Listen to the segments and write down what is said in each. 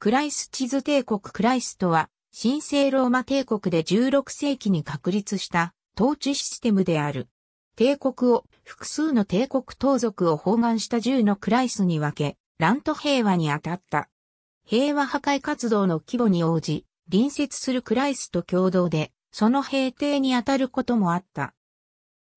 クライスチズ帝国クライスとは、神聖ローマ帝国で16世紀に確立した統治システムである。帝国を複数の帝国盗賊を包含した10のクライスに分け、乱と平和に当たった。平和破壊活動の規模に応じ、隣接するクライスと共同で、その平定に当たることもあった。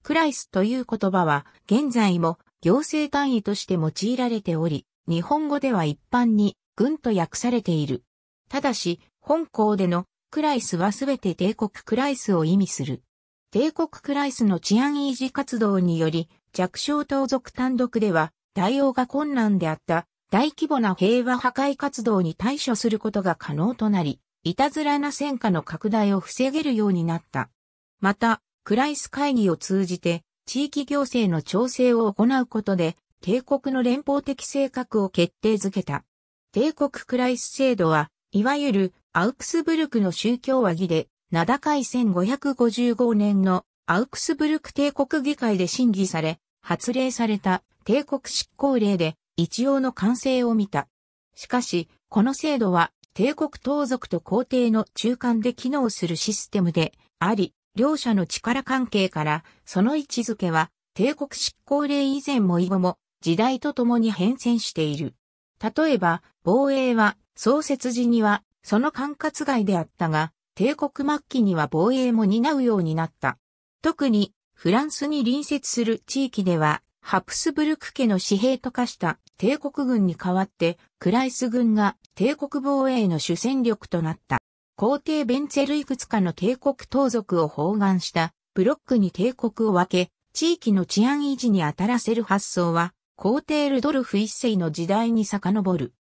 クライスという言葉は、現在も行政単位として用いられており、日本語では一般に軍と訳されている。ただし、本校でのクライスはすべて帝国クライスを意味する。帝国クライスの治安維持活動により、弱小盗賊単独では対応が困難であった大規模な平和破壊活動に対処することが可能となり、いたずらな戦火の拡大を防げるようになった。また、クライス会議を通じて地域行政の調整を行うことで、帝国の連邦的性格を決定づけた。帝国クライス制度は、いわゆるアウクスブルクの宗教和議で、名高い1555年のアウクスブルク帝国議会で審議され、発令された帝国執行令で一応の完成を見た。しかし、この制度は帝国盗賊と皇帝の中間で機能するシステムであり、両者の力関係から、その位置づけは帝国執行令以前も以後も時代とともに変遷している。例えば、防衛は、創設時には、その管轄外であったが、帝国末期には防衛も担うようになった。特に、フランスに隣接する地域では、ハプスブルク家の私兵と化した帝国軍に代わって、クライス軍が帝国防衛の主戦力となった。皇帝ベンツェルいくつかの帝国盗賊を包含した、ブロックに帝国を分け、地域の治安維持に当たらせる発想は、皇帝ルドルフ一世の時代に遡る。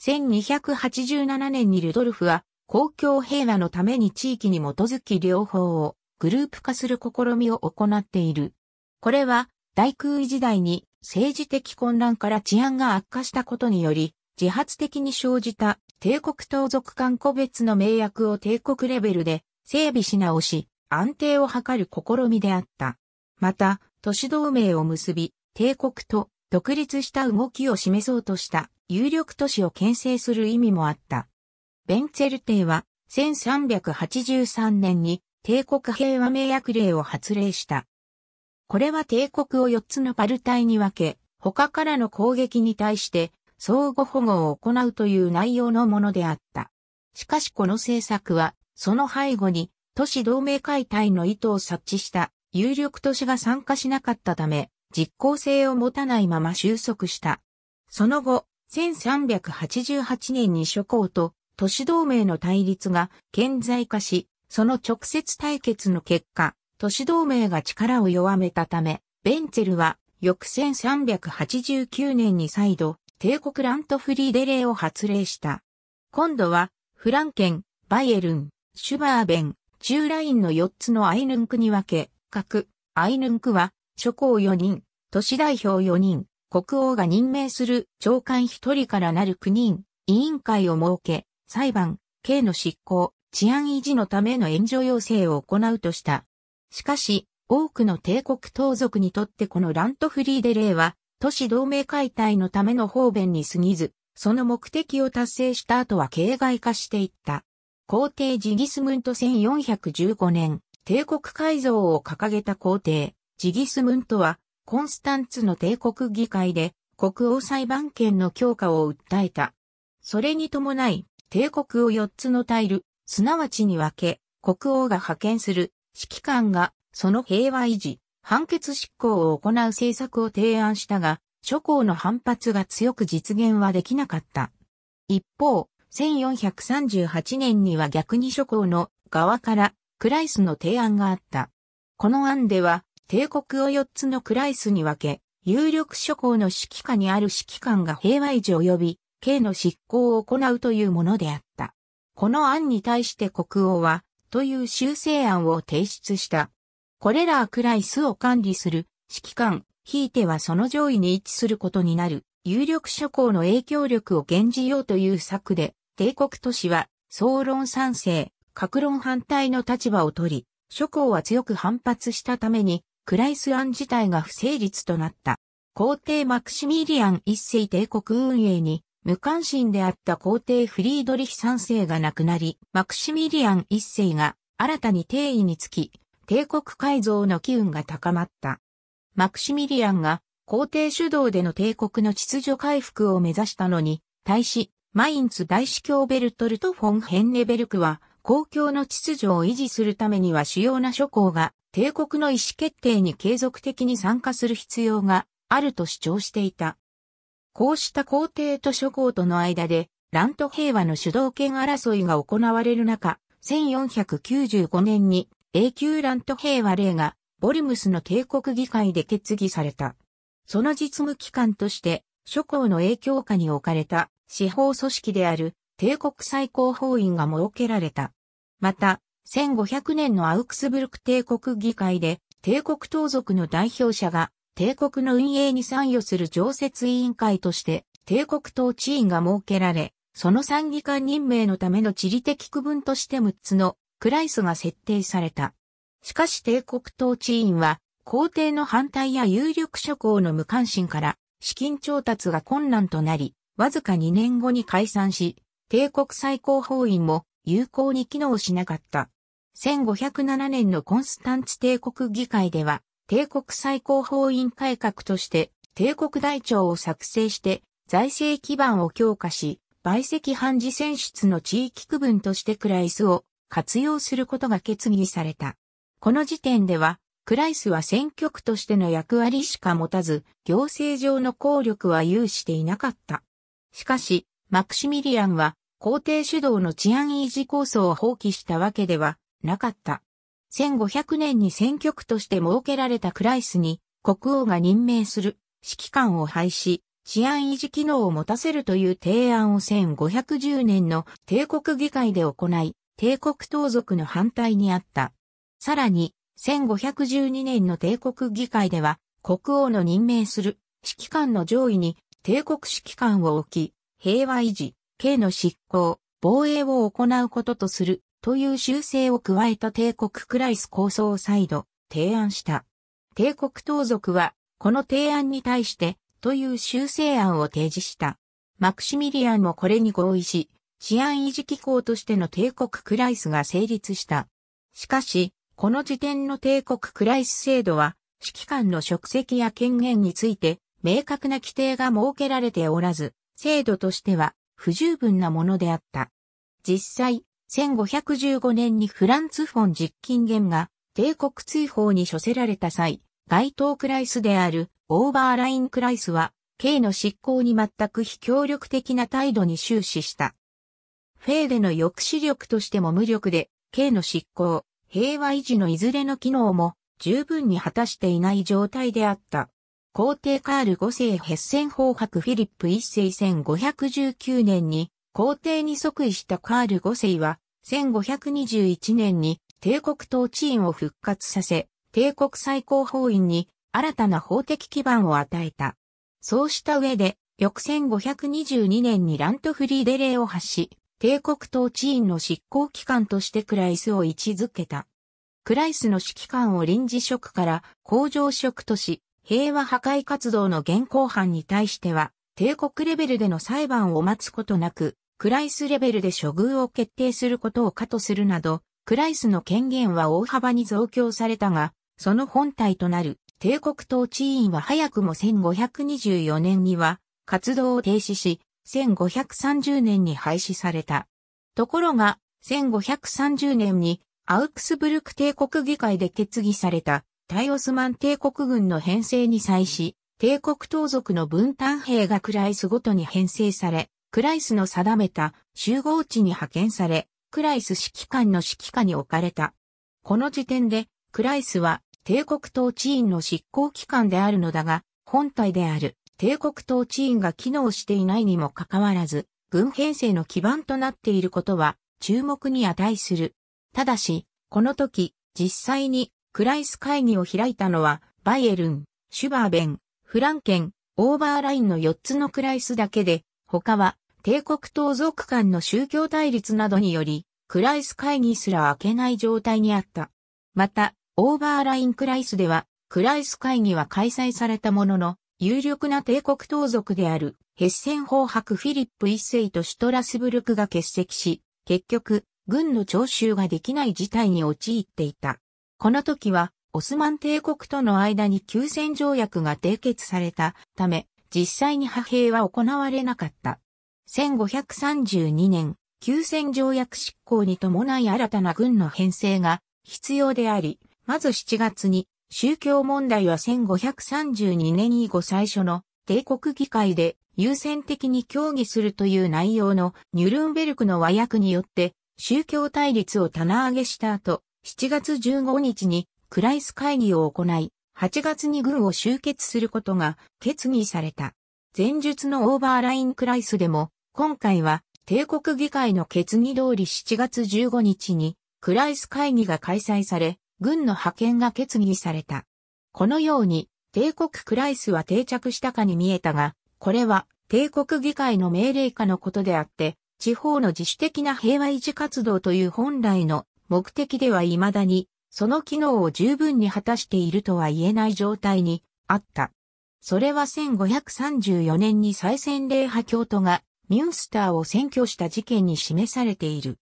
1287年にルドルフは公共平和のために地域に基づき両方をグループ化する試みを行っている。これは大空位時代に政治的混乱から治安が悪化したことにより自発的に生じた帝国盗賊間個別の名約を帝国レベルで整備し直し安定を図る試みであった。また、都市同盟を結び、帝国と独立した動きを示そうとした有力都市を牽制する意味もあった。ベンツェル帝は1383年に帝国平和名約令を発令した。これは帝国を4つのパルタイに分け、他からの攻撃に対して相互保護を行うという内容のものであった。しかしこの政策は、その背後に都市同盟解体の意図を察知した有力都市が参加しなかったため、実効性を持たないまま収束した。その後、1388年に諸侯と都市同盟の対立が顕在化し、その直接対決の結果、都市同盟が力を弱めたため、ベンツェルは翌1389年に再度、帝国ラントフリーデレーを発令した。今度は、フランケン、バイエルン、シュバーベン、チューラインの4つのアイヌンクに分け、各、アイヌンクは、諸侯4人、都市代表4人、国王が任命する長官1人からなる9人、委員会を設け、裁判、刑の執行、治安維持のための援助要請を行うとした。しかし、多くの帝国盗賊にとってこのラントフリーデレーは、都市同盟解体のための方便に過ぎず、その目的を達成した後は形骸化していった。皇帝ジギスムント1415年、帝国改造を掲げた皇帝、ジギスムントは、コンスタンツの帝国議会で、国王裁判権の強化を訴えた。それに伴い、帝国を4つのタイル、すなわちに分け、国王が派遣する指揮官が、その平和維持、判決執行を行う政策を提案したが、諸侯の反発が強く実現はできなかった。一方、1438年には逆に諸侯の側からクライスの提案があった。この案では、帝国を四つのクライスに分け、有力諸侯の指揮下にある指揮官が平和維持及び、刑の執行を行うというものであった。この案に対して国王は、という修正案を提出した。これらクライスを管理する指揮官、ひいてはその上位に位置することになる有力諸侯の影響力を減じようという策で、帝国都市は、総論賛成、各論反対の立場を取り、諸侯は強く反発したために、クライス案自体が不成立となった。皇帝マクシミリアン一世帝国運営に無関心であった皇帝フリードリヒ三世が亡くなり、マクシミリアン一世が新たに帝位につき、帝国改造の機運が高まった。マクシミリアンが皇帝主導での帝国の秩序回復を目指したのに、対し、マインツ大司教ベルトルト・フォン・ヘンネベルクは、公共の秩序を維持するためには主要な諸侯が帝国の意思決定に継続的に参加する必要があると主張していた。こうした皇帝と諸侯との間で、乱と平和の主導権争いが行われる中、1495年に永久乱と平和令がボリムスの帝国議会で決議された。その実務機関として、諸侯の影響下に置かれた司法組織である帝国最高法院が設けられた。また、1500年のアウクスブルク帝国議会で、帝国盗賊の代表者が、帝国の運営に参与する常設委員会として、帝国統治員が設けられ、その参議官任命のための地理的区分として6つのクライスが設定された。しかし帝国統治員は、皇帝の反対や有力諸侯の無関心から、資金調達が困難となり、わずか2年後に解散し、帝国最高法院も有効に機能しなかった。1507年のコンスタンツ帝国議会では、帝国最高法院改革として、帝国大庁を作成して、財政基盤を強化し、売石判事選出の地域区分としてクライスを活用することが決議された。この時点では、クライスは選挙区としての役割しか持たず、行政上の効力は有していなかった。しかし、マクシミリアンは、皇帝主導の治安維持構想を放棄したわけではなかった。1500年に選挙区として設けられたクライスに国王が任命する指揮官を廃止、治安維持機能を持たせるという提案を1510年の帝国議会で行い、帝国盗賊の反対にあった。さらに、1512年の帝国議会では、国王の任命する指揮官の上位に帝国指揮官を置き、平和維持、刑の執行、防衛を行うこととするという修正を加えた帝国クライス構想を再度提案した。帝国盗賊は、この提案に対して、という修正案を提示した。マクシミリアンもこれに合意し、治安維持機構としての帝国クライスが成立した。しかし、この時点の帝国クライス制度は、指揮官の職責や権限について、明確な規定が設けられておらず、制度としては不十分なものであった。実際、1515年にフランツ・フォン実ゲンが帝国追放に処せられた際、該当クライスであるオーバーライン・クライスは、刑の執行に全く非協力的な態度に終始した。フェーデの抑止力としても無力で、刑の執行、平和維持のいずれの機能も十分に果たしていない状態であった。皇帝カール5世ヘッセン法白フィリップ1世1519年に皇帝に即位したカール五世は、1521年に帝国統治院を復活させ、帝国最高法院に新たな法的基盤を与えた。そうした上で、翌1522年にラントフリーデレーを発し、帝国統治院の執行機関としてクライスを位置づけた。クライスの指揮官を臨時職から工場職とし、平和破壊活動の現行犯に対しては、帝国レベルでの裁判を待つことなく、クライスレベルで処遇を決定することを可とするなど、クライスの権限は大幅に増強されたが、その本体となる帝国統治委員は早くも1524年には活動を停止し、1530年に廃止された。ところが、1530年にアウクスブルク帝国議会で決議されたタイオスマン帝国軍の編成に際し、帝国盗賊の分担兵がクライスごとに編成され、クライスの定めた集合地に派遣され、クライス指揮官の指揮下に置かれた。この時点で、クライスは帝国統治院の執行機関であるのだが、本体である帝国統治院が機能していないにもかかわらず、軍編成の基盤となっていることは注目に値する。ただし、この時、実際にクライス会議を開いたのは、バイエルン、シュバーベン、フランケン、オーバーラインの4つのクライスだけで、他は、帝国盗賊間の宗教対立などにより、クライス会議すら開けない状態にあった。また、オーバーラインクライスでは、クライス会議は開催されたものの、有力な帝国盗賊である、ヘッセン法伯フィリップ一世とシュトラスブルクが欠席し、結局、軍の徴収ができない事態に陥っていた。この時は、オスマン帝国との間に休戦条約が締結されたため、実際に派兵は行われなかった。1532年、休戦条約執行に伴い新たな軍の編成が必要であり、まず7月に宗教問題は1532年以後最初の帝国議会で優先的に協議するという内容のニュルンベルクの和訳によって宗教対立を棚上げした後、7月15日にクライス会議を行い、8月に軍を集結することが決議された。前述のオーバーラインクライスでも、今回は帝国議会の決議通り7月15日にクライス会議が開催され、軍の派遣が決議された。このように、帝国クライスは定着したかに見えたが、これは帝国議会の命令下のことであって、地方の自主的な平和維持活動という本来の目的では未だにその機能を十分に果たしているとは言えない状態にあった。それは1534年に再選礼派教徒がミュンスターを占拠した事件に示されている。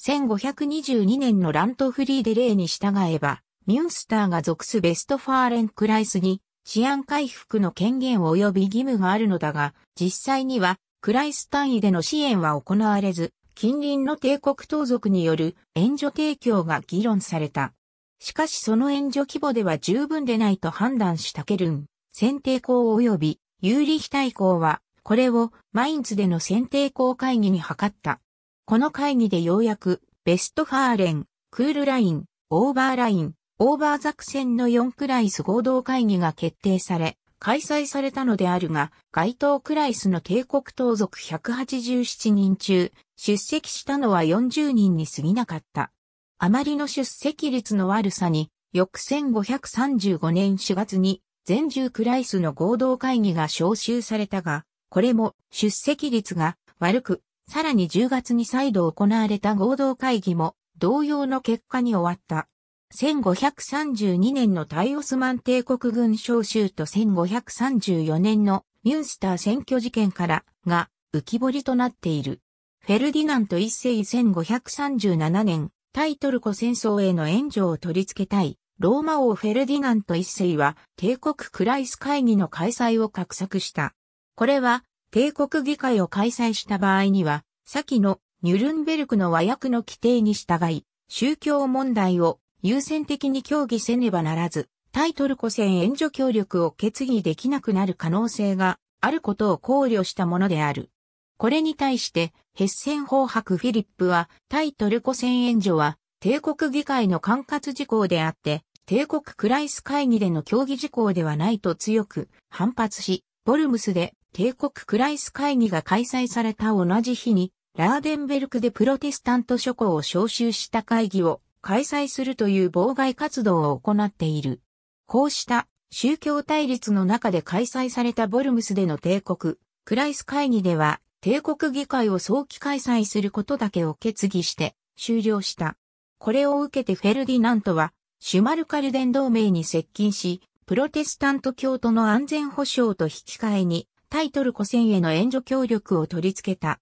1522年のラントフリーレ例に従えば、ミュンスターが属すベストファーレンクライスに治安回復の権限及び義務があるのだが、実際にはクライス単位での支援は行われず、近隣の帝国盗賊による援助提供が議論された。しかしその援助規模では十分でないと判断したケルン、選定校及び有利非対校は、これをマインツでの選定校会議に諮った。この会議でようやく、ベストファーレン、クールライン、オーバーライン、オーバーザク戦の4クライス合同会議が決定され、開催されたのであるが、該当クライスの帝国盗賊187人中、出席したのは40人に過ぎなかった。あまりの出席率の悪さに、翌1535年4月に、全10クライスの合同会議が招集されたが、これも出席率が悪く、さらに10月に再度行われた合同会議も同様の結果に終わった。1532年の大オスマン帝国軍召集と1534年のミュンスター選挙事件からが浮き彫りとなっている。フェルディナント一世1537年、タイトルコ戦争への援助を取り付けたい。ローマ王フェルディナント一世は帝国クライス会議の開催を画策した。これは帝国議会を開催した場合には、先のニュルンベルクの和訳の規定に従い、宗教問題を優先的に協議せねばならず、対トルコ戦援助協力を決議できなくなる可能性があることを考慮したものである。これに対して、ヘッセン法白フィリップは、対トルコ戦援助は、帝国議会の管轄事項であって、帝国クライス会議での協議事項ではないと強く反発し、ボルムスで帝国クライス会議が開催された同じ日に、ラーデンベルクでプロテスタント諸侯を招集した会議を開催するという妨害活動を行っている。こうした宗教対立の中で開催されたボルムスでの帝国、クライス会議では帝国議会を早期開催することだけを決議して終了した。これを受けてフェルディナントはシュマルカルデン同盟に接近し、プロテスタント教徒の安全保障と引き換えにタイトル古戦への援助協力を取り付けた。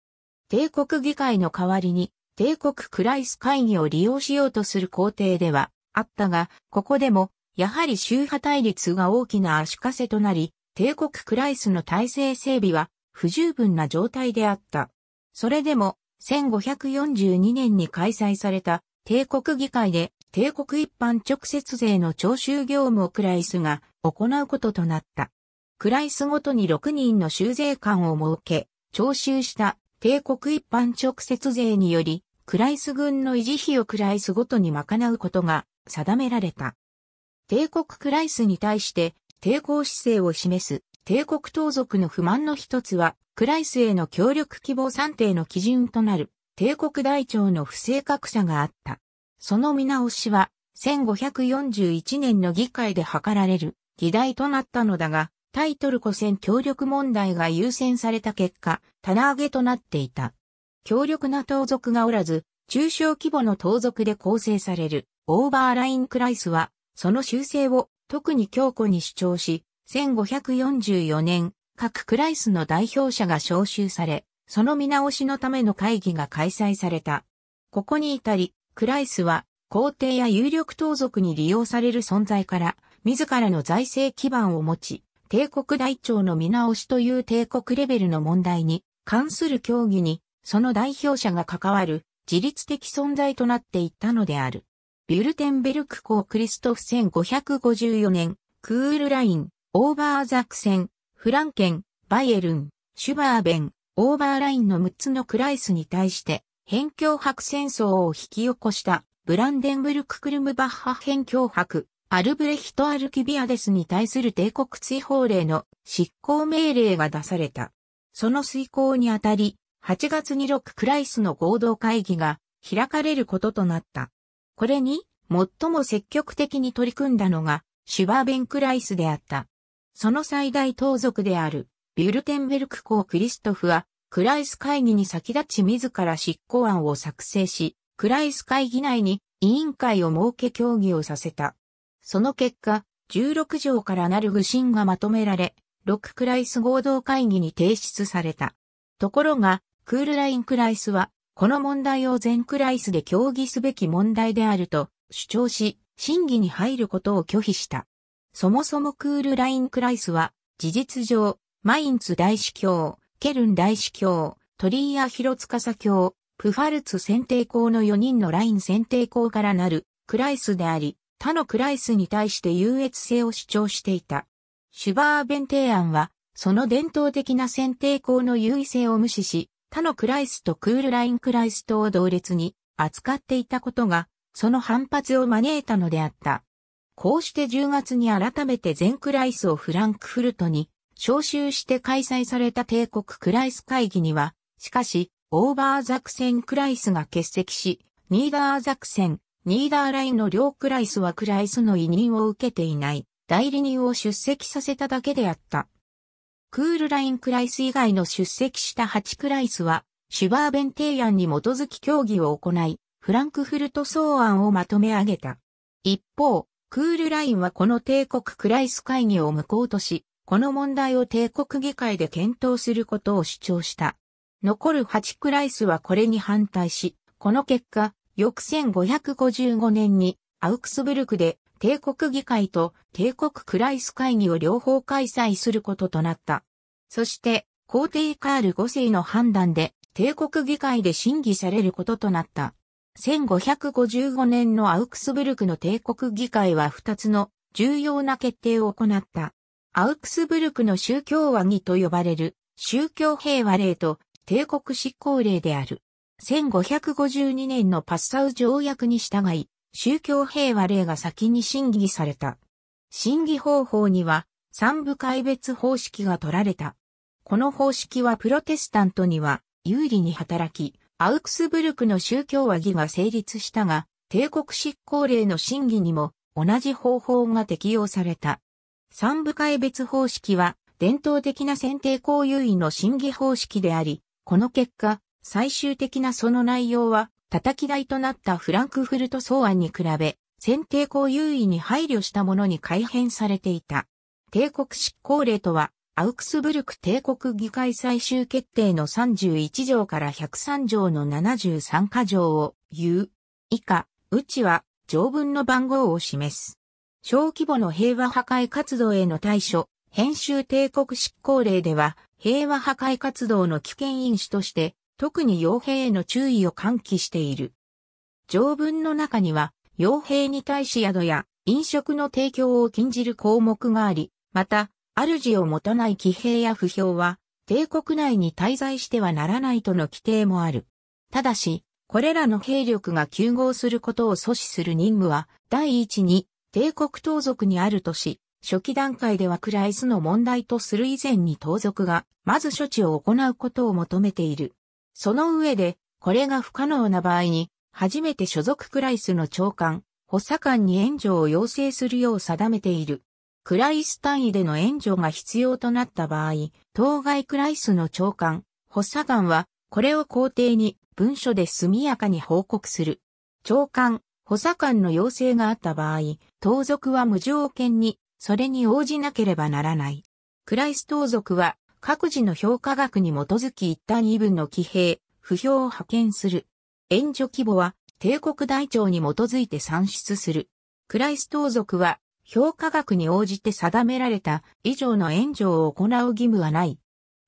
帝国議会の代わりに帝国クライス会議を利用しようとする皇帝ではあったが、ここでも、やはり宗派対立が大きな足かせとなり、帝国クライスの体制整備は不十分な状態であった。それでも、1542年に開催された帝国議会で帝国一般直接税の徴収業務をクライスが行うこととなった。クライスごとに6人の修税官を設け、徴収した帝国一般直接税によりクライス軍の維持費をクライスごとに賄うことが定められた。帝国クライスに対して抵抗姿勢を示す帝国盗賊の不満の一つは、クライスへの協力希望算定の基準となる帝国台帳の不正確さがあった。その見直しは、1541年の議会で図られる議題となったのだが、タイトルコ戦協力問題が優先された結果、棚上げとなっていた。強力な盗賊がおらず、中小規模の盗賊で構成されるオーバーラインクライスは、その修正を特に強固に主張し、1544年、各クライスの代表者が招集され、その見直しのための会議が開催された。ここに至り、クライスは皇帝や有力盗賊に利用される存在から、自らの財政基盤を持ち、帝国大庁の見直しという帝国レベルの問題に関する協議にその代表者が関わる自律的存在となっていったのである。ビュルテンベルク公クリストフ1554年、クールライン、オーバーザクセン、フランケン、バイエルン、シュバーベン、オーバーラインの6つのクライスに対して、辺境白戦争を引き起こしたブランデンブルククルムバッハ辺境白、アルブレヒト・アルキビアデスに対する帝国追放令の執行命令が出された。その遂行にあたり、8月にロック・クライスの合同会議が開かれることとなった。これに、最も積極的に取り組んだのが、シュバーベン・クライスであった。その最大盗賊である、ビュルテンベルク公クリストフは、クライス会議に先立ち自ら執行案を作成し、クライス会議内に委員会を設け協議をさせた。その結果、16条からなる不信がまとめられ、ロッククライス合同会議に提出された。ところが、クールラインクライスは、この問題を全クライスで協議すべき問題であると主張し、審議に入ることを拒否した。そもそもクールラインクライスは、事実上、マインツ大司教、ケルン大司教、トリーア・ヒロツカサ教、プファルツ選定校の4人のライン選定校からなるクライスであり、他のクライスに対して優越性を主張していた。シュバーベン提案は、その伝統的な選定校の優位性を無視し、他のクライスとクールラインクライストを同列に扱っていたことが、その反発を招いたのであった。こうして10月に改めて全クライスをフランクフルトに招集して開催された帝国クライス会議には、しかし、オーバーザクセンクライスが欠席し、ニーダーザクセン、ニーダーラインの両クライスはクライスの委任を受けていない、代理人を出席させただけであった。クールラインクライス以外の出席した8クライスは、シュバーベン提案に基づき協議を行い、フランクフルト草案をまとめ上げた。一方、クールラインはこの帝国クライス会議を無効とし、この問題を帝国議会で検討することを主張した。残る8クライスはこれに反対し、この結果、翌1555年にアウクスブルクで帝国議会と帝国クライス会議を両方開催することとなった。そして、皇帝カール5世の判断で、帝国議会で審議されることとなった。1555年のアウクスブルクの帝国議会は2つの重要な決定を行った。アウクスブルクの宗教和議と呼ばれる宗教平和令と帝国執行令である。1552年のパッサウ条約に従い、宗教平和令が先に審議された。審議方法には、三部解別方式が取られた。この方式はプロテスタントには有利に働き、アウクスブルクの宗教和議が成立したが、帝国執行令の審議にも同じ方法が適用された。三部解別方式は伝統的な選定公有位の審議方式であり、この結果、最終的なその内容は叩き台となったフランクフルト草案に比べ、選定校優位に配慮したものに改変されていた。帝国執行令とは、アウクスブルク帝国議会最終決定の31条から103条の73箇条を言う。以下、うちは条文の番号を示す。小規模の平和破壊活動への対処、編集帝国執行令では、平和破壊活動の危険因子として、特に傭兵への注意を喚起している。条文の中には、傭兵に対し宿や飲食の提供を禁じる項目があり、また、主を持たない騎兵や不評は、帝国内に滞在してはならないとの規定もある。ただし、これらの兵力が休合することを阻止する任務は、第一に、帝国盗賊にあるとし、初期段階ではクライスの問題とする以前に盗賊が、まず処置を行うことを求めている。その上で、これが不可能な場合に、初めて所属クライスの長官、補佐官に援助を要請するよう定めている。クライス単位での援助が必要となった場合、当該クライスの長官、補佐官は、これを皇帝に文書で速やかに報告する。長官、補佐官の要請があった場合、盗賊は無条件に、それに応じなければならない。クライス盗賊は、各自の評価額に基づき一旦異分の騎兵、不評を派遣する。援助規模は帝国大庁に基づいて算出する。クライスト族は評価額に応じて定められた以上の援助を行う義務はない。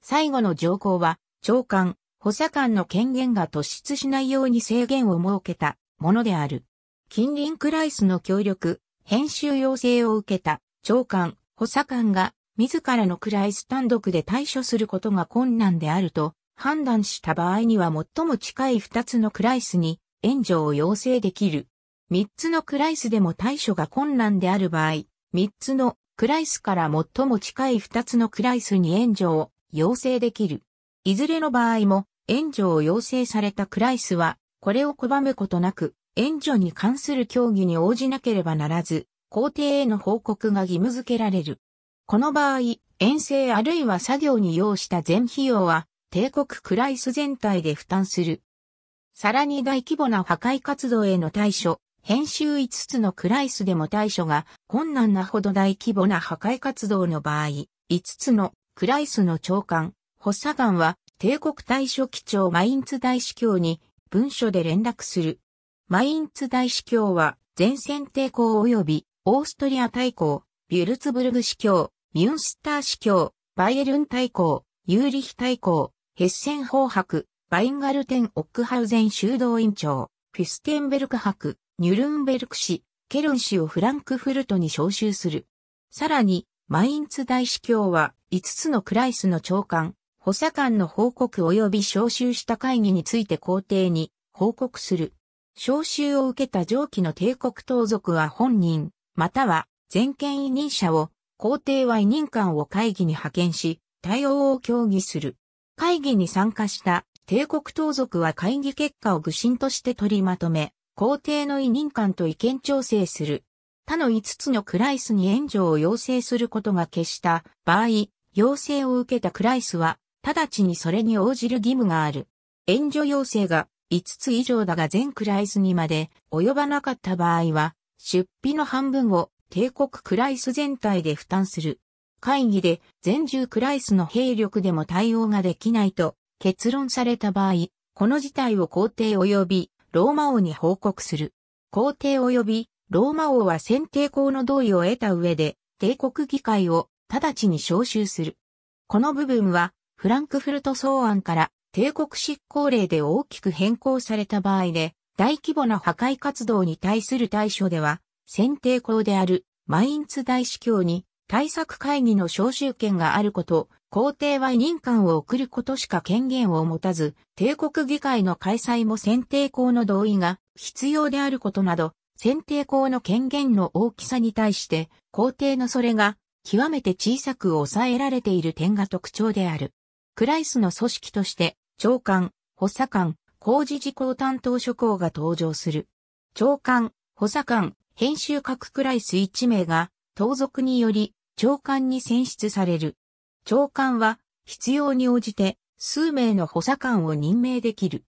最後の条項は長官、補佐官の権限が突出しないように制限を設けたものである。近隣クライスの協力、編集要請を受けた長官、補佐官が自らのクライス単独で対処することが困難であると判断した場合には最も近い2つのクライスに援助を要請できる。3つのクライスでも対処が困難である場合、3つのクライスから最も近い2つのクライスに援助を要請できる。いずれの場合も援助を要請されたクライスは、これを拒むことなく、援助に関する協議に応じなければならず、皇帝への報告が義務付けられる。この場合、遠征あるいは作業に要した全費用は、帝国クライス全体で負担する。さらに大規模な破壊活動への対処、編集5つのクライスでも対処が困難なほど大規模な破壊活動の場合、5つのクライスの長官、発作官は帝国大書機長マインツ大司教に文書で連絡する。マインツ大司教は前線抵抗及びオーストリア大公、ビュルツブルグ司教、ミュンスター司教、バイエルン大公、ユーリヒ大公、ヘッセン法博、バインガルテン・オックハウゼン修道院長、フィステンベルク博、ニュルンベルク市、ケルン市をフランクフルトに招集する。さらに、マインツ大司教は5つのクライスの長官、補佐官の報告及び招集した会議について皇帝に報告する。招集を受けた上記の帝国盗賊は本人、または全権委任者を皇帝は委任官を会議に派遣し、対応を協議する。会議に参加した帝国盗賊は会議結果を愚信として取りまとめ、皇帝の委任官と意見調整する。他の5つのクライスに援助を要請することが決した場合、要請を受けたクライスは、直ちにそれに応じる義務がある。援助要請が5つ以上だが全クライスにまで及ばなかった場合は、出費の半分を帝国クライス全体で負担する。会議で全住クライスの兵力でも対応ができないと結論された場合、この事態を皇帝及びローマ王に報告する。皇帝及びローマ王は選定校の同意を得た上で帝国議会を直ちに招集する。この部分はフランクフルト草案から帝国執行令で大きく変更された場合で大規模な破壊活動に対する対処では選定校であるマインツ大司教に対策会議の招集権があること、皇帝は任官を送ることしか権限を持たず、帝国議会の開催も選定校の同意が必要であることなど、選定校の権限の大きさに対して、皇帝のそれが極めて小さく抑えられている点が特徴である。クライスの組織として、長官、補佐官、工事事項担当諸行が登場する。長官、補佐官、編集各クライス1名が、盗賊により、長官に選出される。長官は、必要に応じて、数名の補佐官を任命できる。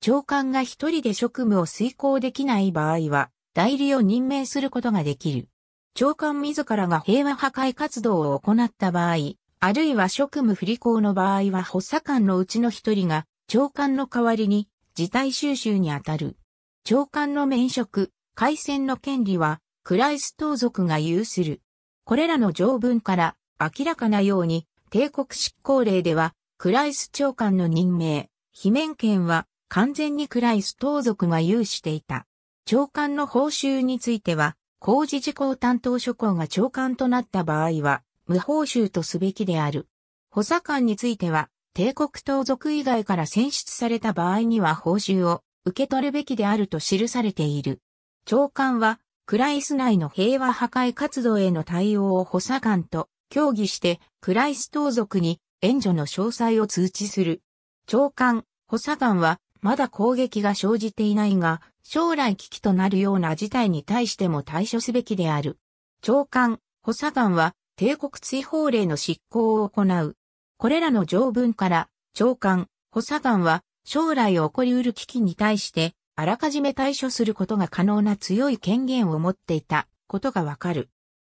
長官が一人で職務を遂行できない場合は、代理を任命することができる。長官自らが平和破壊活動を行った場合、あるいは職務不履行の場合は補佐官のうちの一人が長官の代わりに事態収集にあたる。長官の免職、回線の権利は、クライスト族が有する。これらの条文から明らかなように、帝国執行令では、クライス長官の任命、罷免権は完全にクライス盗族が有していた。長官の報酬については、工事事項担当諸項が長官となった場合は、無報酬とすべきである。補佐官については、帝国盗賊以外から選出された場合には報酬を受け取るべきであると記されている。長官は、クライス内の平和破壊活動への対応を補佐官と協議して、クライス党族に援助の詳細を通知する。長官、補佐官は、まだ攻撃が生じていないが、将来危機となるような事態に対しても対処すべきである。長官、補佐官は、帝国追放令の執行を行う。これらの条文から、長官、補佐官は、将来起こりうる危機に対して、あらかじめ対処することが可能な強い権限を持っていたことがわかる。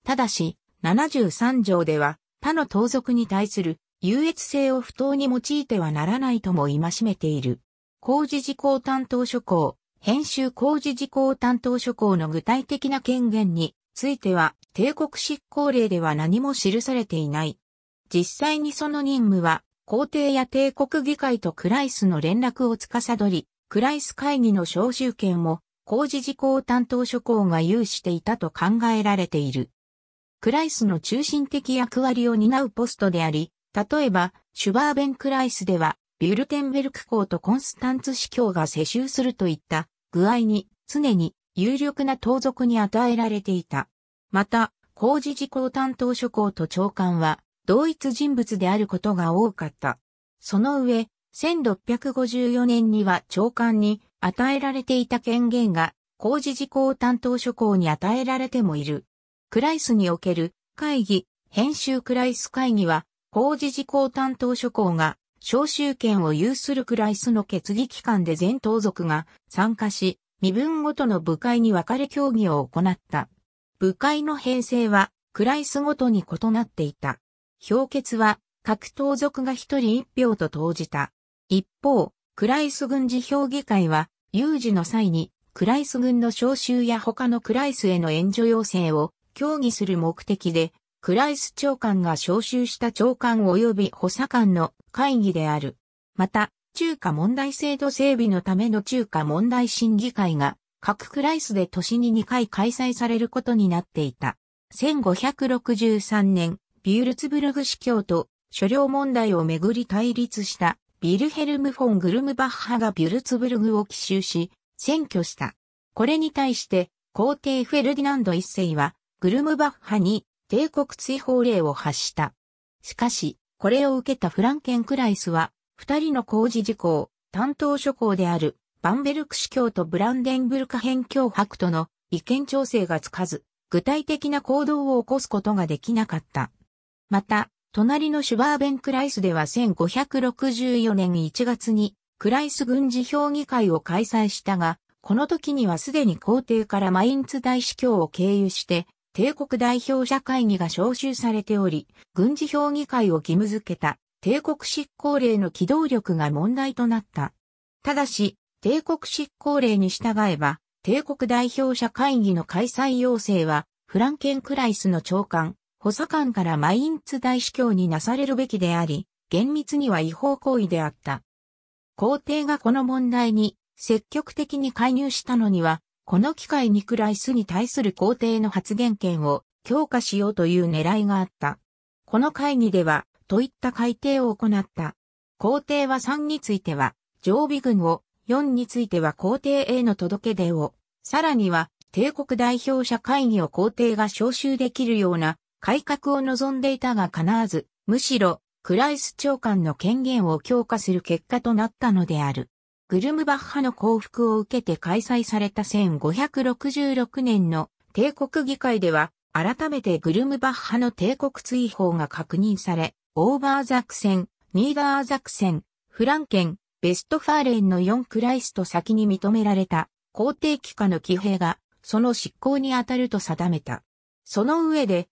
ただし、73条では他の盗賊に対する優越性を不当に用いてはならないとも戒めている。工事事項担当諸項、編集工事事項担当諸項の具体的な権限については帝国執行令では何も記されていない。実際にその任務は皇帝や帝国議会とクライスの連絡を司り、クライス会議の招集権を工事事項担当諸行が有していたと考えられている。クライスの中心的役割を担うポストであり、例えば、シュバーベンクライスでは、ビュルテンベルク公とコンスタンツ司教が世襲するといった具合に常に有力な盗賊に与えられていた。また、工事事項担当諸公と長官は同一人物であることが多かった。その上、1654年には長官に与えられていた権限が工事事項担当諸項に与えられてもいる。クライスにおける会議、編集クライス会議は工事事項担当諸項が召集権を有するクライスの決議機関で全党族が参加し、身分ごとの部会に分かれ協議を行った。部会の編成はクライスごとに異なっていた。評決は各党族が一人一票と投じた。一方、クライス軍事評議会は、有事の際に、クライス軍の招集や他のクライスへの援助要請を協議する目的で、クライス長官が招集した長官及び補佐官の会議である。また、中華問題制度整備のための中華問題審議会が、各クライスで年に2回開催されることになっていた。1563年、ビュールツブルグ司教と所領問題をめぐり対立したビルヘルム・フォン・グルムバッハがビュルツブルグを奇襲し、占拠した。これに対して、皇帝フェルディナンド一世は、グルムバッハに帝国追放令を発した。しかし、これを受けたフランケン・クライスは、二人の工事事項、担当諸行である、バンベルク司教とブランデンブルカ辺境博との意見調整がつかず、具体的な行動を起こすことができなかった。また、隣のシュバーベンクライスでは1564年1月にクライス軍事評議会を開催したが、この時にはすでに皇帝からマインツ大司教を経由して帝国代表者会議が招集されており、軍事評議会を義務付けた帝国執行令の機動力が問題となった。ただし、帝国執行令に従えば、帝国代表者会議の開催要請は、フランケン・クライスの長官、補佐官からマインツ大司教になされるべきであり、厳密には違法行為であった。皇帝がこの問題に積極的に介入したのには、この機会にクライスに対する皇帝の発言権を強化しようという狙いがあった。この会議では、といった改定を行った。皇帝は3については、常備軍を、4については皇帝への届け出を、さらには、帝国代表者会議を皇帝が招集できるような改革を望んでいたが必ず、むしろ、クライス長官の権限を強化する結果となったのである。グルムバッハの降伏を受けて開催された1566年の帝国議会では、改めてグルムバッハの帝国追放が確認され、オーバーザクセン、ニーダーザクセン、フランケン、ベストファーレンの4クライスと先に認められた皇帝機下の騎兵が、その執行に当たると定めた。その上で、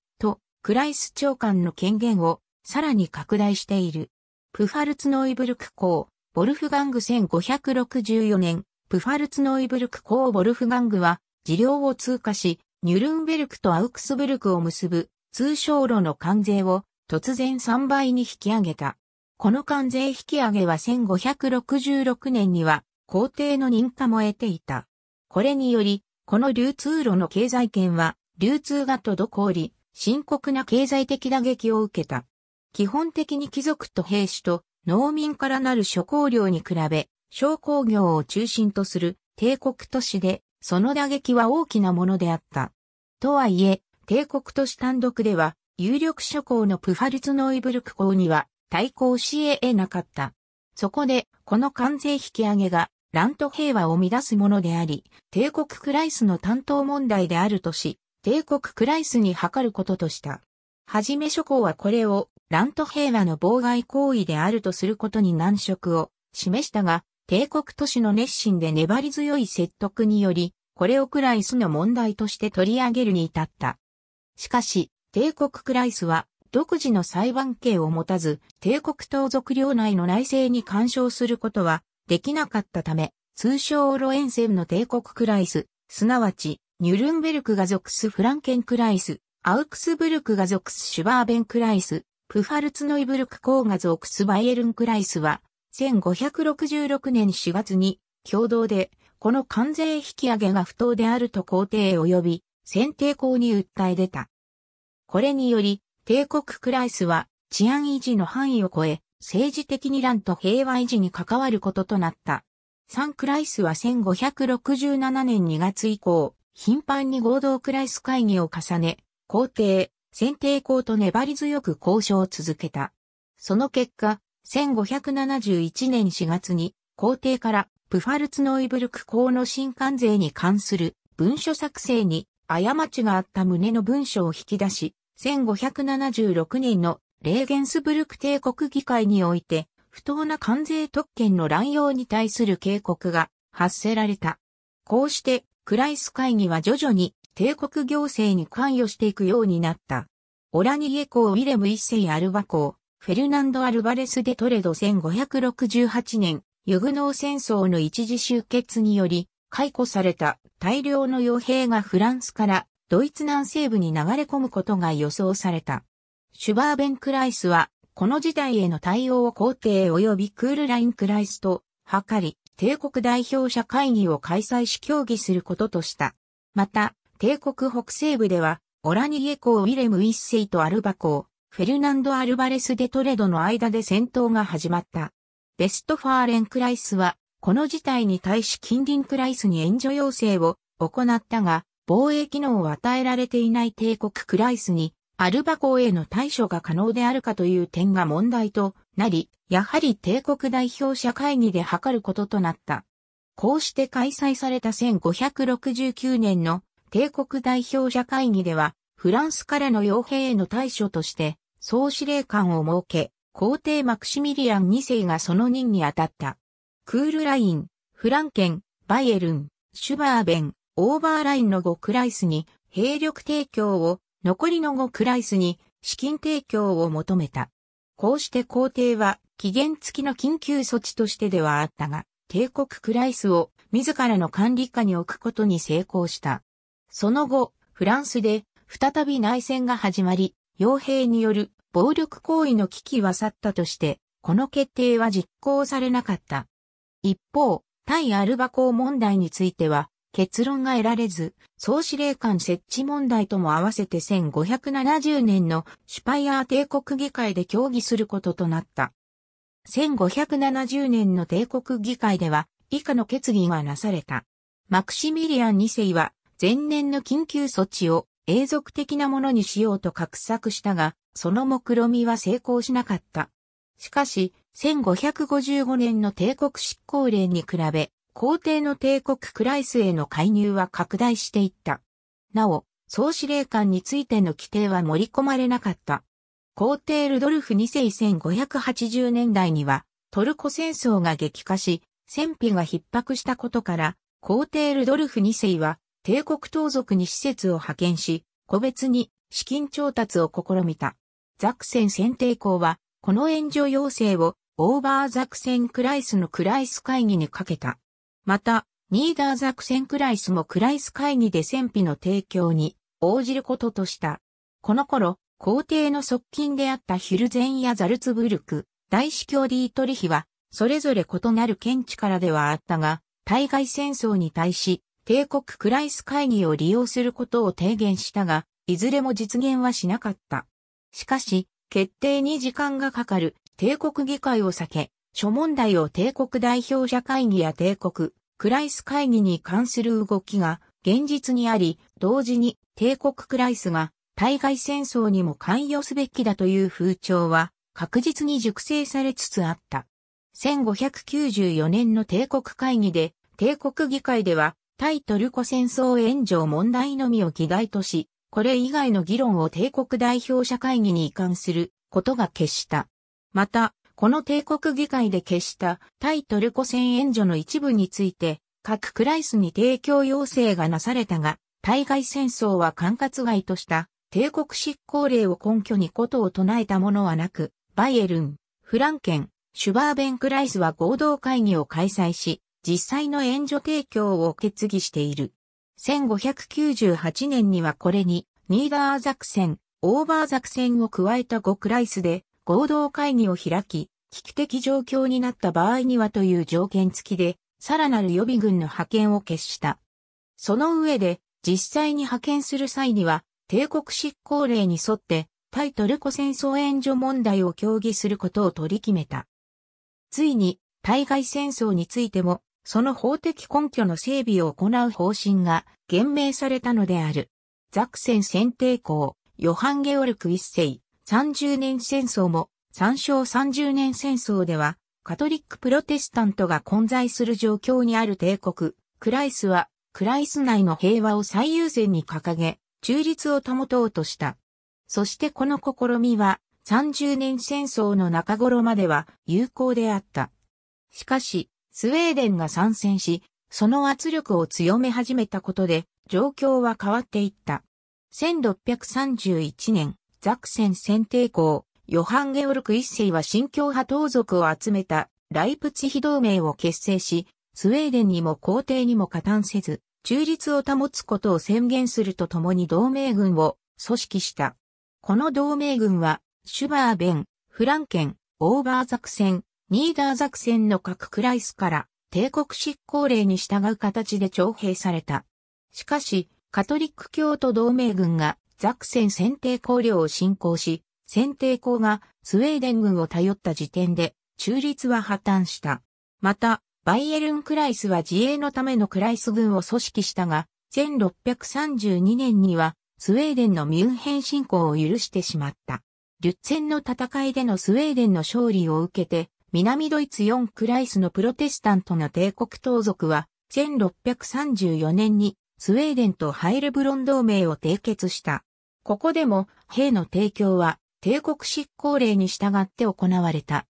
クライス長官の権限をさらに拡大している。プファルツノイブルク公、ボルフガング1564年、プファルツノイブルク公ボルフガングは、治療を通過し、ニュルンベルクとアウクスブルクを結ぶ通商路の関税を突然3倍に引き上げた。この関税引き上げは1566年には皇帝の認可も得ていた。これにより、この流通路の経済圏は流通が滞り、深刻な経済的打撃を受けた。基本的に貴族と兵士と農民からなる諸侯領に比べ、商工業を中心とする帝国都市で、その打撃は大きなものであった。とはいえ、帝国都市単独では、有力諸公のプファルツノイブルク公には対抗し得なかった。そこで、この関税引き上げが乱と平和を乱すものであり、帝国クライスの担当問題であるとし、帝国クライスに図ることとした。はじめ諸侯はこれを乱と平和の妨害行為であるとすることに難色を示したが、帝国都市の熱心で粘り強い説得により、これをクライスの問題として取り上げるに至った。しかし、帝国クライスは独自の裁判権を持たず、帝国盗賊領内の内政に干渉することはできなかったため、通称オロエンセンの帝国クライス、すなわちニュルンベルクが属すフランケンクライス、アウクスブルクが属すシュバーベンクライス、プファルツノイブルク公が属すバイエルンクライスは、1566年4月に、共同で、この関税引き上げが不当であると皇帝及び、選定校に訴え出た。これにより、帝国クライスは、治安維持の範囲を超え、政治的に乱と平和維持に関わることとなった。サンクライスは1567年2月以降、頻繁に合同クライス会議を重ね、皇帝、選定校と粘り強く交渉を続けた。その結果、1571年4月に皇帝からプファルツノイブルク公の新関税に関する文書作成に過ちがあった旨の文書を引き出し、1576年のレーゲンスブルク帝国議会において、不当な関税特権の乱用に対する警告が発せられた。こうして、クライス会議は徐々に帝国行政に関与していくようになった。オラニエ公ウィレム一世アルバ公、フェルナンド・アルバレス・デ・トレド1568年、ユグノー戦争の一時終結により、解雇された大量の傭兵がフランスからドイツ南西部に流れ込むことが予想された。シュバーベン・クライスは、この事態への対応を皇帝及びクールライン・クライスと、図り、帝国代表者会議を開催し協議することとした。また、帝国北西部では、オラニエ公ウィレム一世とアルバ公、フェルナンド・アルバレス・デトレドの間で戦闘が始まった。ベストファーレン・クライスは、この事態に対し近隣クライスに援助要請を行ったが、防衛機能を与えられていない帝国クライスにアルバ港への対処が可能であるかという点が問題となり、やはり帝国代表者会議で図ることとなった。こうして開催された1569年の帝国代表者会議では、フランスからの傭兵への対処として、総司令官を設け、皇帝マクシミリアン2世がその任に当たった。クールライン、フランケン、バイエルン、シュバーベン、オーバーラインの5クライスに兵力提供を残りの5クライスに資金提供を求めた。こうして皇帝は期限付きの緊急措置としてではあったが、帝国クライスを自らの管理下に置くことに成功した。その後、フランスで再び内戦が始まり、傭兵による暴力行為の危機は去ったとして、この決定は実行されなかった。一方、対アルバ港問題については、結論が得られず、総司令官設置問題とも合わせて1570年のシュパイアー帝国議会で協議することとなった。1570年の帝国議会では以下の決議がなされた。マクシミリアン2世は前年の緊急措置を永続的なものにしようと画策したが、その目論みは成功しなかった。しかし、1555年の帝国執行令に比べ、皇帝の帝国クライスへの介入は拡大していった。なお、総司令官についての規定は盛り込まれなかった。皇帝ルドルフ2世1580年代には、トルコ戦争が激化し、戦費が逼迫したことから、皇帝ルドルフ2世は、帝国盗賊に施設を派遣し、個別に資金調達を試みた。ザクセン選定校は、この援助要請を、オーバーザクセンクライスのクライス会議にかけた。また、ニーダーザクセンクライスもクライス会議で戦費の提供に応じることとした。この頃、皇帝の側近であったヒルゼンやザルツブルク、大司教ディートリヒは、それぞれ異なる見地からではあったが、対外戦争に対し、帝国クライス会議を利用することを提言したが、いずれも実現はしなかった。しかし、決定に時間がかかる帝国議会を避け、諸問題を帝国代表者会議や帝国、クライス会議に関する動きが現実にあり、同時に帝国クライスが対外戦争にも関与すべきだという風潮は確実に熟成されつつあった。1594年の帝国会議で、帝国議会では、対トルコ戦争援助問題のみを議題とし、これ以外の議論を帝国代表者会議に移管することが決した。また、この帝国議会で決した対トルコ戦援助の一部について、各クライスに提供要請がなされたが、対外戦争は管轄外とした帝国執行令を根拠にことを唱えたものはなく、バイエルン、フランケン、シュバーベンクライスは合同会議を開催し、実際の援助提供を決議している。1598年にはこれに、ニーダーザセ戦、オーバーザセ戦を加えた5クライスで、合同会議を開き、危機的状況になった場合にはという条件付きで、さらなる予備軍の派遣を決した。その上で、実際に派遣する際には、帝国執行令に沿って、対トルコ戦争援助問題を協議することを取り決めた。ついに、対外戦争についても、その法的根拠の整備を行う方針が厳明されたのである。ザクセン選定校、ヨハン・ゲオルク一世、30年戦争も、参照30年戦争では、カトリックプロテスタントが混在する状況にある帝国、クライスは、クライス内の平和を最優先に掲げ、中立を保とうとした。そしてこの試みは、30年戦争の中頃までは有効であった。しかし、スウェーデンが参戦し、その圧力を強め始めたことで、状況は変わっていった。1631年、ザクセン選定校、ヨハン・ゲオルク一世は新教派盗賊を集めたライプツヒ同盟を結成し、スウェーデンにも皇帝にも加担せず、中立を保つことを宣言するとともに同盟軍を組織した。この同盟軍は、シュバーベン、フランケン、オーバーザクセン、ニーダーザクセンの各クライスから帝国執行令に従う形で徴兵された。しかし、カトリック教徒同盟軍がザクセン選定公領を侵攻し、選定公がスウェーデン軍を頼った時点で中立は破綻した。また、バイエルン・クライスは自衛のためのクライス軍を組織したが、1632年にはスウェーデンのミュンヘン侵攻を許してしまった。リュッツェンの戦いでのスウェーデンの勝利を受けて、南ドイツ4クライスのプロテスタントの帝国盗賊は、1634年にスウェーデンとハイルブロン同盟を締結した。ここでも兵の提供は帝国執行令に従って行われた。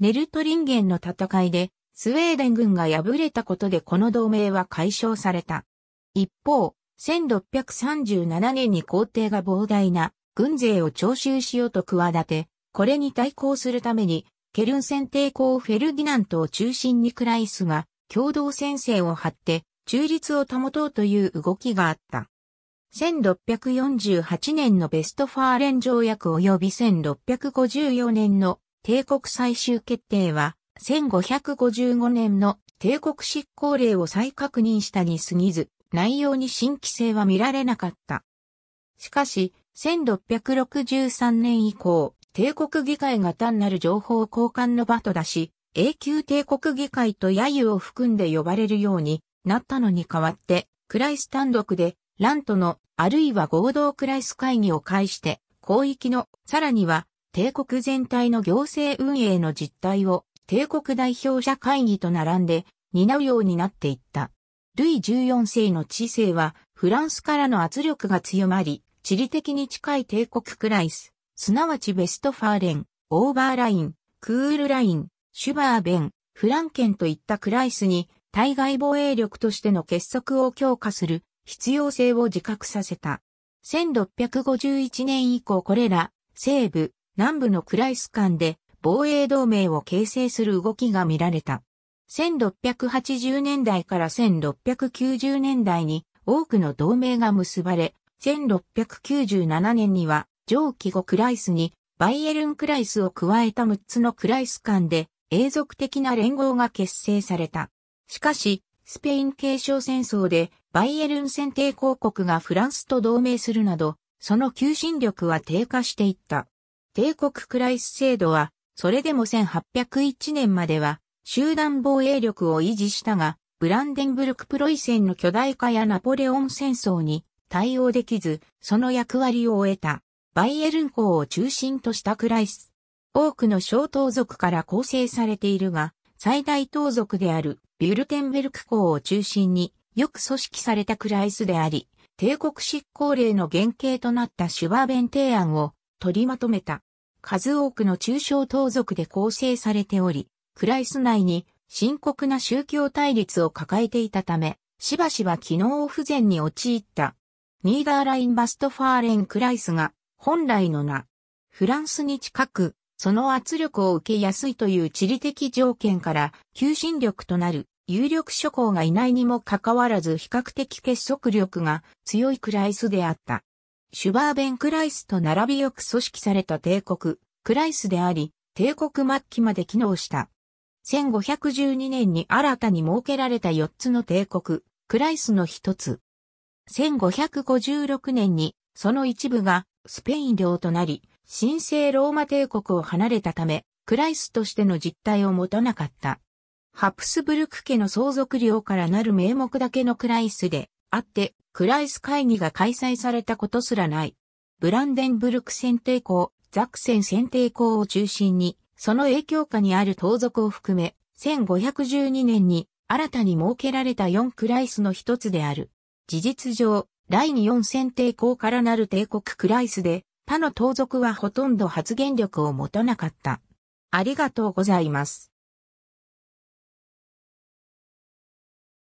ネルトリンゲンの戦いでスウェーデン軍が敗れたことでこの同盟は解消された。一方、1637年に皇帝が膨大な軍勢を徴収しようと企て、これに対抗するために、ケルン戦帝抗フェルディナントを中心にクライスが共同戦線を張って中立を保とうという動きがあった。1648年のベストファーレン条約及び1654年の帝国最終決定は、1555年の帝国執行令を再確認したに過ぎず、内容に新規性は見られなかった。しかし、1663年以降、帝国議会が単なる情報交換の場と出し、永久帝国議会と揶揄を含んで呼ばれるようになったのに代わって、クライス単独でラントの、あるいは合同クライス会議を介して、広域の、さらには、帝国全体の行政運営の実態を、帝国代表者会議と並んで、担うようになっていった。ルイ14世の知性は、フランスからの圧力が強まり、地理的に近い帝国クライス、すなわちベストファーレン、オーバーライン、クールライン、シュバーベン、フランケンといったクライスに、対外防衛力としての結束を強化する必要性を自覚させた。1651年以降これら西部、南部のクライス間で防衛同盟を形成する動きが見られた。1680年代から1690年代に多くの同盟が結ばれ、1697年には上記後クライスにバイエルンクライスを加えた6つのクライス間で永続的な連合が結成された。しかし、スペイン継承戦争でバイエルン選定公国がフランスと同盟するなど、その求心力は低下していった。帝国クライス制度は、それでも1801年までは、集団防衛力を維持したが、ブランデンブルクプロイセンの巨大化やナポレオン戦争に対応できず、その役割を終えた、バイエルン公を中心としたクライス。多くの小党族から構成されているが、最大党族であるビュルテンベルク公を中心に、よく組織されたクライスであり、帝国執行令の原型となったシュバーベン提案を取りまとめた。数多くの中小盗賊で構成されており、クライス内に深刻な宗教対立を抱えていたため、しばしば機能不全に陥った。ニーダーライン・バストファーレン・クライスが本来の名、フランスに近く、その圧力を受けやすいという地理的条件から求心力となる有力諸侯がいないにもかかわらず比較的結束力が強いクライスであった。シュバーベン・クライスと並びよく組織された帝国、クライスであり、帝国末期まで機能した。1512年に新たに設けられた4つの帝国、クライスの一つ。1556年に、その一部がスペイン領となり、神聖ローマ帝国を離れたため、クライスとしての実態を持たなかった。ハプスブルク家の相続料からなる名目だけのクライスであって、クライス会議が開催されたことすらない。ブランデンブルク選定校、ザクセン選定校を中心に、その影響下にある盗賊を含め、1512年に新たに設けられた4クライスの一つである。事実上、第2四選定校からなる帝国クライスで、他の盗賊はほとんど発言力を持たなかった。ありがとうございます。